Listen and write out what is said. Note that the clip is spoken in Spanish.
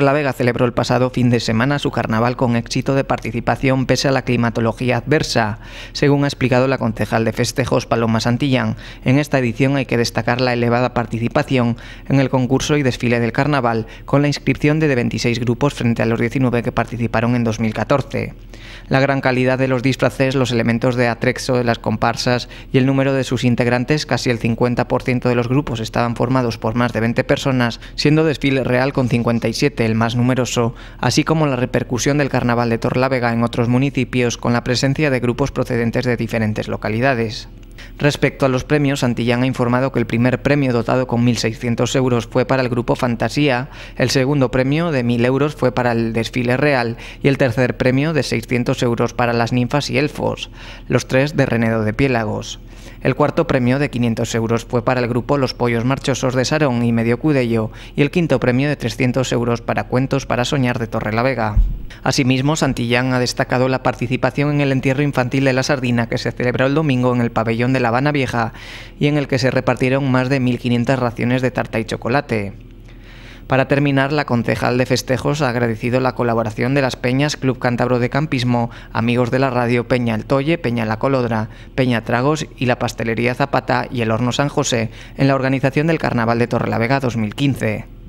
la Vega celebró el pasado fin de semana su carnaval con éxito de participación pese a la climatología adversa, según ha explicado la concejal de festejos Paloma Santillán. En esta edición hay que destacar la elevada participación en el concurso y desfile del carnaval, con la inscripción de 26 grupos frente a los 19 que participaron en 2014. La gran calidad de los disfraces, los elementos de atrexo de las comparsas y el número de sus integrantes, casi el 50% de los grupos estaban formados por más de 20 personas, siendo desfile real con 57 el más numeroso, así como la repercusión del carnaval de Torlavega en otros municipios con la presencia de grupos procedentes de diferentes localidades. Respecto a los premios, Antillán ha informado que el primer premio dotado con 1.600 euros fue para el grupo Fantasía, el segundo premio de 1.000 euros fue para el desfile real y el tercer premio de 600 euros para las ninfas y elfos, los tres de Renedo de Piélagos. El cuarto premio de 500 euros fue para el grupo Los Pollos Marchosos de Sarón y Medio Cudello y el quinto premio de 300 euros para Cuentos para Soñar de Torrelavega. Asimismo, Santillán ha destacado la participación en el entierro infantil de la sardina que se celebró el domingo en el pabellón de La Habana Vieja y en el que se repartieron más de 1.500 raciones de tarta y chocolate. Para terminar, la concejal de festejos ha agradecido la colaboración de las peñas Club Cántabro de Campismo, amigos de la radio Peña El Toye, Peña La Colodra, Peña Tragos y la Pastelería Zapata y el Horno San José en la organización del Carnaval de Torrelavega 2015.